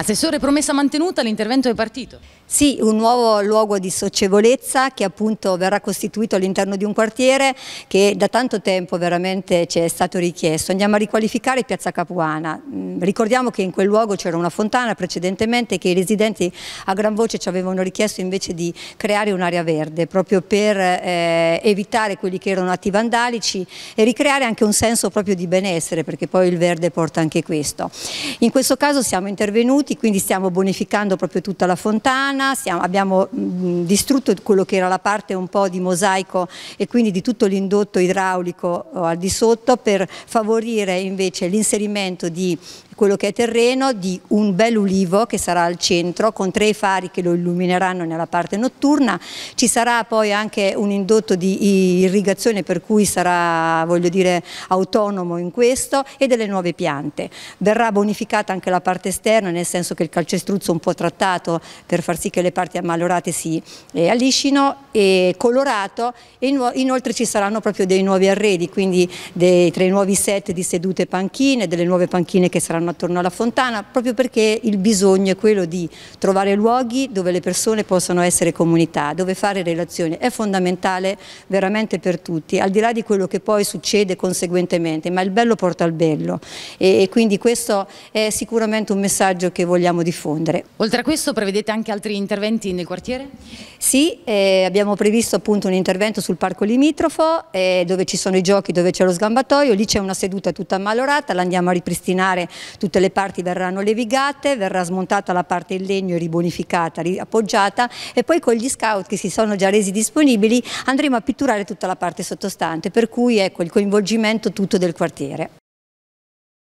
Assessore, promessa mantenuta, l'intervento è partito. Sì, un nuovo luogo di socievolezza che appunto verrà costituito all'interno di un quartiere che da tanto tempo veramente ci è stato richiesto. Andiamo a riqualificare Piazza Capuana. Mm, ricordiamo che in quel luogo c'era una fontana precedentemente che i residenti a gran voce ci avevano richiesto invece di creare un'area verde proprio per eh, evitare quelli che erano atti vandalici e ricreare anche un senso proprio di benessere perché poi il verde porta anche questo. In questo caso siamo intervenuti minuti, quindi stiamo bonificando proprio tutta la fontana, stiamo, abbiamo mh, distrutto quello che era la parte un po' di mosaico e quindi di tutto l'indotto idraulico oh, al di sotto per favorire invece l'inserimento di quello che è terreno di un bel ulivo che sarà al centro con tre fari che lo illumineranno nella parte notturna. Ci sarà poi anche un indotto di irrigazione per cui sarà voglio dire, autonomo in questo e delle nuove piante. Verrà bonificata anche la parte esterna nel senso senso che il calcestruzzo un po' trattato per far sì che le parti ammalorate si eh, alliscino e colorato e inoltre ci saranno proprio dei nuovi arredi, quindi dei, tra i nuovi set di sedute e panchine, delle nuove panchine che saranno attorno alla fontana, proprio perché il bisogno è quello di trovare luoghi dove le persone possono essere comunità, dove fare relazioni, è fondamentale veramente per tutti, al di là di quello che poi succede conseguentemente, ma il bello porta al bello e, e quindi questo è sicuramente un messaggio che vogliamo diffondere. Oltre a questo prevedete anche altri interventi nel quartiere? Sì, eh, abbiamo previsto appunto un intervento sul parco limitrofo eh, dove ci sono i giochi, dove c'è lo sgambatoio, lì c'è una seduta tutta ammalorata, l'andiamo a ripristinare, tutte le parti verranno levigate, verrà smontata la parte in legno e ribonificata, riappoggiata e poi con gli scout che si sono già resi disponibili andremo a pitturare tutta la parte sottostante, per cui ecco il coinvolgimento tutto del quartiere.